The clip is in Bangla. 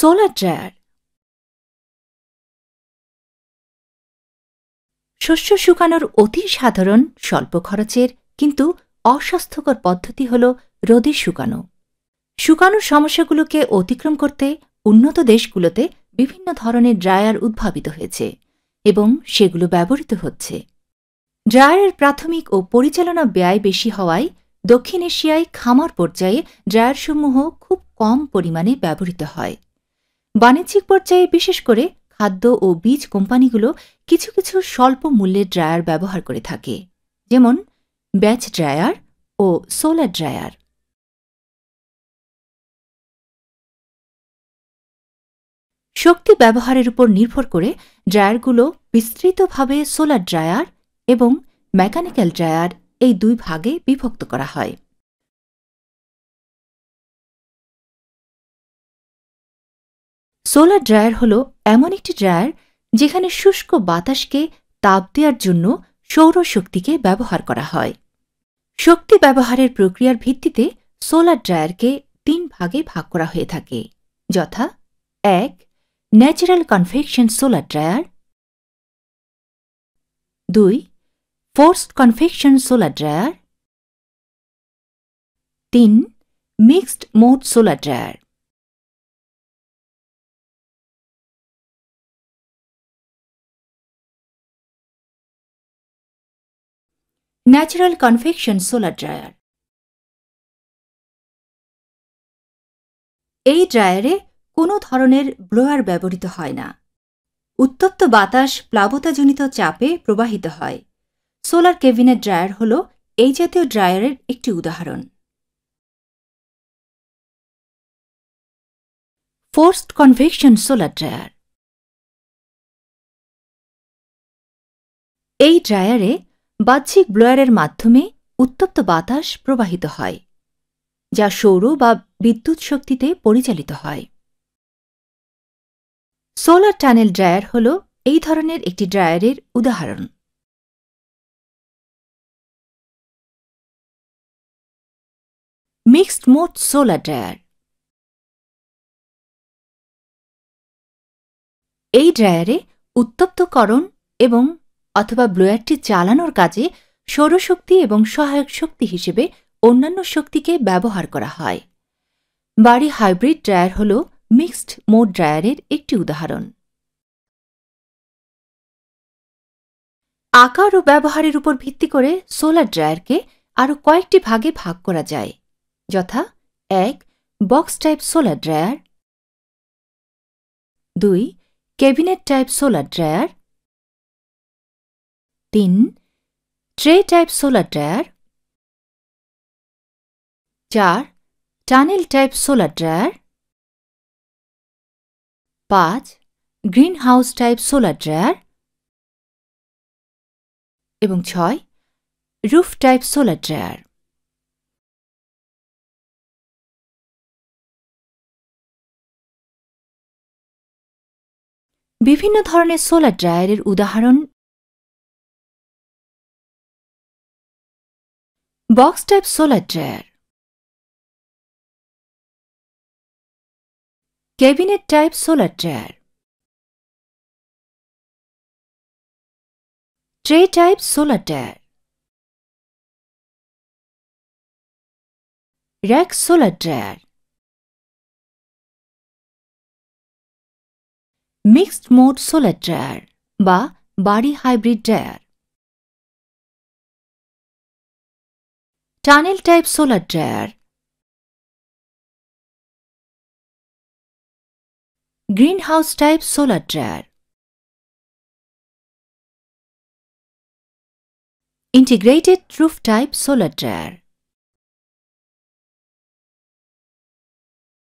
সোলার jar শস্য শুকানোর অতি সাধারণ স্বল্প খরচের কিন্তু অস্বাস্থ্যকর পদ্ধতি হল রোদে শুকানো শুকানোর সমস্যাগুলোকে অতিক্রম করতে উন্নত দেশগুলোতে বিভিন্ন ধরনের ড্রায়ার উদ্ভাবিত হয়েছে এবং সেগুলো ব্যবহৃত হচ্ছে ড্রায়ারের প্রাথমিক ও পরিচালনা ব্যয় বেশি হওয়ায় দক্ষিণ এশিয়ায় খামার পর্যায়ে ড্রায়ারসমূহ খুব কম পরিমাণে ব্যবহৃত হয় বাণিজ্যিক পর্যায়ে বিশেষ করে খাদ্য ও বীজ কোম্পানিগুলো কিছু কিছু স্বল্প মূল্যের ড্রায়ার ব্যবহার করে থাকে যেমন ব্যাচ ড্রায়ার ও সোলার ড্রায়ার শক্তি ব্যবহারের উপর নির্ভর করে ড্রায়ারগুলো বিস্তৃতভাবে সোলার ড্রায়ার এবং মেকানিক্যাল ড্রায়ার এই দুই ভাগে বিভক্ত করা হয় সোলার ড্রায়ার হল এমন একটি ড্রায়ার যেখানে শুষ্ক বাতাসকে তাপ দেওয়ার জন্য সৌরশক্তিকে ব্যবহার করা হয় শক্তি ব্যবহারের প্রক্রিয়ার ভিত্তিতে সোলার ড্রায়ারকে তিন ভাগে ভাগ করা হয়ে থাকে যথা এক ন্যাচারাল কনফেকশন সোলার ড্রায়ার দুই ফোর্সড কনফেকশন সোলার ড্রায়ার তিন mixed mode solar dryer natural convection solar dryer এই ড্রায়ারে কোনো ধরনের ব্লোয়ার ব্যবহৃত হয় না উত্তপ্ত বাতাস প্লাবতাজনিত চাপে প্রবাহিত হয় সোলার কেবিনেট ড্রায়ার হল এই জাতীয় ড্রায়ারের একটি উদাহরণ ফোর্সড কনভেকশন সোলার ড্রায়ার এই ড্রায়ারে বাহ্যিক ব্লোয়ারের মাধ্যমে উত্তপ্ত বাতাস প্রবাহিত হয় যা সৌর বা বিদ্যুৎ শক্তিতে পরিচালিত হয় সোলার টানেল ড্রায়ার হল এই ধরনের একটি ড্রায়ারের উদাহরণ মিক্সড মোট সোলার ড্রায়ার এই ড্রায়ারে উত্তপ্তকরণ এবং অথবা ব্লোয়ারটি চালানোর কাজে সৌরশক্তি এবং সহায়ক শক্তি হিসেবে অন্যান্য শক্তিকে ব্যবহার করা হয় বাড়ি হাইব্রিড ড্রায়ার হল মিক্সড মোড ড্রায়ারের একটি উদাহরণ আকার ও ব্যবহারের উপর ভিত্তি করে সোলার ড্রায়ারকে আরও কয়েকটি ভাগে ভাগ করা যায় যথা এক বক্স টাইপ সোলার ড্রায়ার দুই কেবিনেট টাইপ সোলার ড্রায়ার তিন ট্রে টাইপ সোলার ড্রায়ার চার টানেল টাইপ সোলার ড্রায়ার পাঁচ greenhouse type solar dryer এবং ছয় রুফ টাইপ সোলার ড্রায়ার বিভিন্ন ধরনের সোলার ড্রায়ারের উদাহরণ Box type solar chair. Cabinet type solar chair. Tray type solar chair. Rack solar chair. mixed mode solar dryer বা body hybrid dryer tunnel type solar dryer, greenhouse type solar dryer, integrated roof type solar dryer.